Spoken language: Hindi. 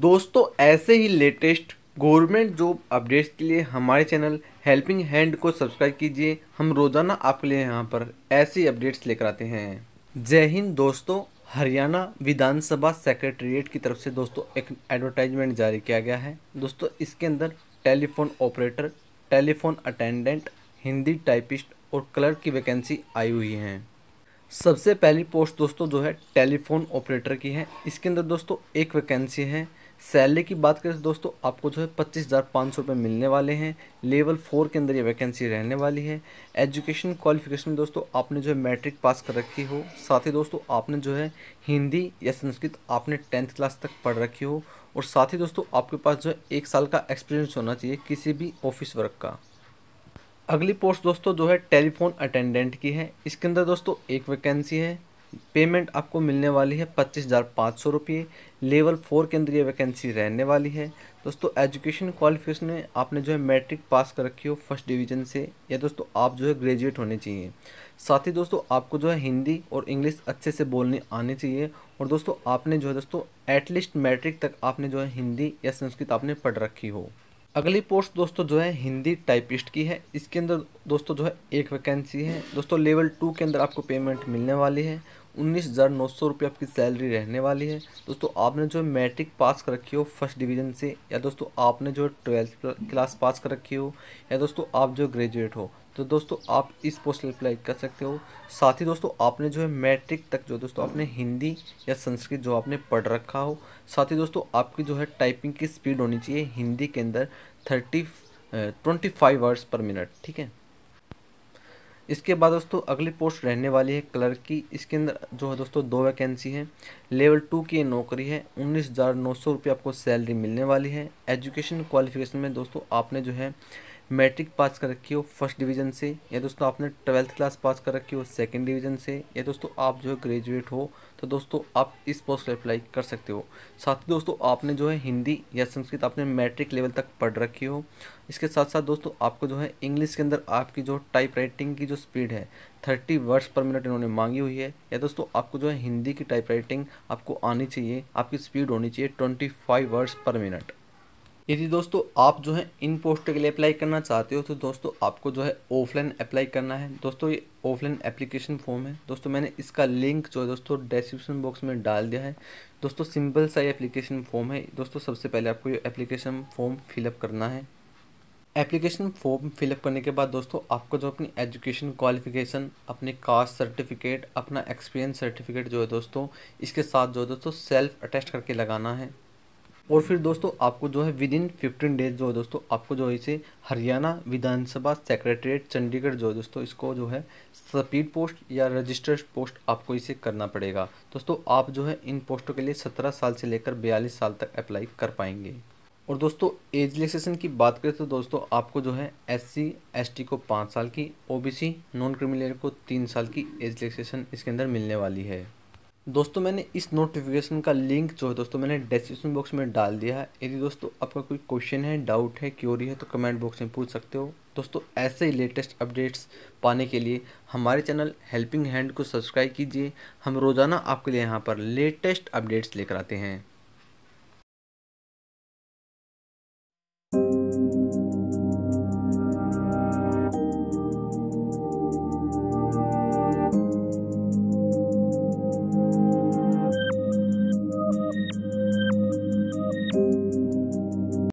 दोस्तों ऐसे ही लेटेस्ट गवर्नमेंट जॉब अपडेट्स के लिए हमारे चैनल हेल्पिंग हैंड को सब्सक्राइब कीजिए हम रोज़ाना आपके लिए यहाँ पर ऐसे अपडेट्स लेकर आते हैं जय हिंद दोस्तों हरियाणा विधानसभा सेक्रेटरीट की तरफ से दोस्तों एक एडवर्टाइजमेंट जारी किया गया है दोस्तों इसके अंदर telephone operator telephone attendant Hindi typist और क्लर्क की वैकेंसी आई हुई हैं सबसे पहली पोस्ट दोस्तों जो है टेलीफोन ऑपरेटर की है इसके अंदर दोस्तों एक वैकेंसी है सैलरी की बात करें तो दोस्तों आपको जो है पच्चीस हज़ार पाँच सौ रुपये मिलने वाले हैं लेवल फोर के अंदर ये वैकेंसी रहने वाली है एजुकेशन क्वालिफिकेशन में दोस्तों आपने जो है मैट्रिक पास कर रखी हो साथ ही दोस्तों आपने जो है हिंदी या संस्कृत आपने टेंथ क्लास तक पढ़ रखी हो और साथ ही दोस्तों आपके पास जो है एक साल का एक्सपीरियंस होना चाहिए किसी भी ऑफिस वर्क का अगली पोस्ट दोस्तों जो है टेलीफोन अटेंडेंट की है इसके अंदर दोस्तों एक वैकेंसी है पेमेंट आपको मिलने वाली है पच्चीस हज़ार पाँच सौ रुपये लेवल फोर के अंदर ये वैकेंसी रहने वाली है दोस्तों एजुकेशन क्वालिफिकेशन में आपने जो है मैट्रिक पास कर रखी हो फर्स्ट डिवीजन से या दोस्तों आप जो है ग्रेजुएट होने चाहिए साथ ही दोस्तों आपको जो है हिंदी और इंग्लिश अच्छे से बोलने आने चाहिए और दोस्तों आपने जो है दोस्तों एटलीस्ट मैट्रिक तक आपने जो है हिंदी या संस्कृत आपने पढ़ रखी हो अगली पोस्ट दोस्तों जो है हिंदी टाइपिस्ट की है इसके अंदर दोस्तों जो है एक वैकेंसी है दोस्तों लेवल टू के अंदर आपको पेमेंट मिलने वाली है उन्नीस हज़ार नौ सौ रुपये आपकी सैलरी रहने वाली है दोस्तों आपने जो मैट्रिक पास कर रखी हो फर्स्ट डिवीज़न से या दोस्तों आपने जो ट्वेल्थ क्लास पास कर रखी हो या दोस्तों आप जो ग्रेजुएट हो तो दोस्तों आप इस पोस्ट अप्लाई कर सकते हो साथ ही दोस्तों आपने जो है मैट्रिक तक जो दोस्तों आपने हिंदी या संस्कृत जो आपने पढ़ रखा हो साथ ही दोस्तों आपकी जो है टाइपिंग की स्पीड होनी चाहिए हिंदी के अंदर thirty twenty five words per minute ठीक है इसके बाद दोस्तों अगली पोस्ट रहने वाली है क्लर्क की इसके अंदर जो है दोस्तों दो वैकेंसी हैं लेवल टू की नौकरी है उन्नीस हज़ार नौ सौ रुपये आपको सैलरी मिलने वाली है एजुकेशन क्वालिफिकेशन में दोस्तों आपने जो है मैट्रिक पास कर रखी हो फर्स्ट डिवीजन से या दोस्तों आपने ट्वेल्थ क्लास पास कर रखी हो सेकंड डिवीजन से या दोस्तों आप जो है ग्रेजुएट हो तो दोस्तों आप इस पोस्ट अप्लाई कर सकते हो साथ ही दोस्तों आपने जो है हिंदी या संस्कृत आपने मैट्रिक लेवल तक पढ़ रखी हो इसके साथ साथ दोस्तों आपको जो है इंग्लिश के अंदर आपकी जो टाइप राइटिंग की जो स्पीड है थर्टी वर्ड्स पर मिनट इन्होंने मांगी हुई है या दोस्तों आपको जो है हिंदी की टाइप राइटिंग आपको आनी चाहिए आपकी स्पीड होनी चाहिए twenty five words per minute यदि दोस्तों आप जो है इन पोस्ट के लिए अप्लाई करना चाहते हो तो दोस्तों आपको जो है ऑफलाइन अप्लाई करना है दोस्तों ये ऑफलाइन एप्लीकेशन फॉर्म है दोस्तों मैंने इसका लिंक जो है दोस्तों डिस्क्रिप्शन बॉक्स में डाल दिया है दोस्तों सिंपल सा ये एप्लीकेशन फॉर्म है दोस्तों सबसे पहले आपको ये एप्लीकेशन फॉर्म फिलअप करना है एप्लीकेशन फॉर्म फिलअप करने के बाद दोस्तों आपको जो अपनी एजुकेशन क्वालिफिकेशन अपने कास्ट सर्टिफिकेट अपना एक्सपीरियंस सर्टिफिकेट जो है दोस्तों इसके साथ जो है दोस्तों सेल्फ अटेस्ट करके लगाना है और फिर दोस्तों आपको जो है विद इन फिफ्टीन डेज जो है दोस्तों आपको जो है इसे हरियाणा विधानसभा सेक्रेटरीट चंडीगढ़ जो है दोस्तों इसको जो है स्पीड पोस्ट या रजिस्टर्ड पोस्ट आपको इसे करना पड़ेगा दोस्तों आप जो है इन पोस्टों के लिए सत्रह साल से लेकर बयालीस साल तक अप्लाई कर पाएंगे और दोस्तों एज रिलेक्सेशन की बात करें तो दोस्तों आपको जो है एससी एसटी को पाँच साल की ओबीसी नॉन क्रिमिनल को तीन साल की एज रिलेक्सेशन इसके अंदर मिलने वाली है दोस्तों मैंने इस नोटिफिकेशन का लिंक जो है दोस्तों मैंने डिस्क्रिप्शन बॉक्स में डाल दिया है यदि दोस्तों आपका कोई क्वेश्चन है डाउट है क्योरी है तो कमेंट बॉक्स में पूछ सकते हो दोस्तों ऐसे ही लेटेस्ट अपडेट्स पाने के लिए हमारे चैनल हेल्पिंग हैंड को सब्सक्राइब कीजिए हम रोज़ाना आपके लिए यहाँ पर लेटेस्ट अपडेट्स लेकर आते हैं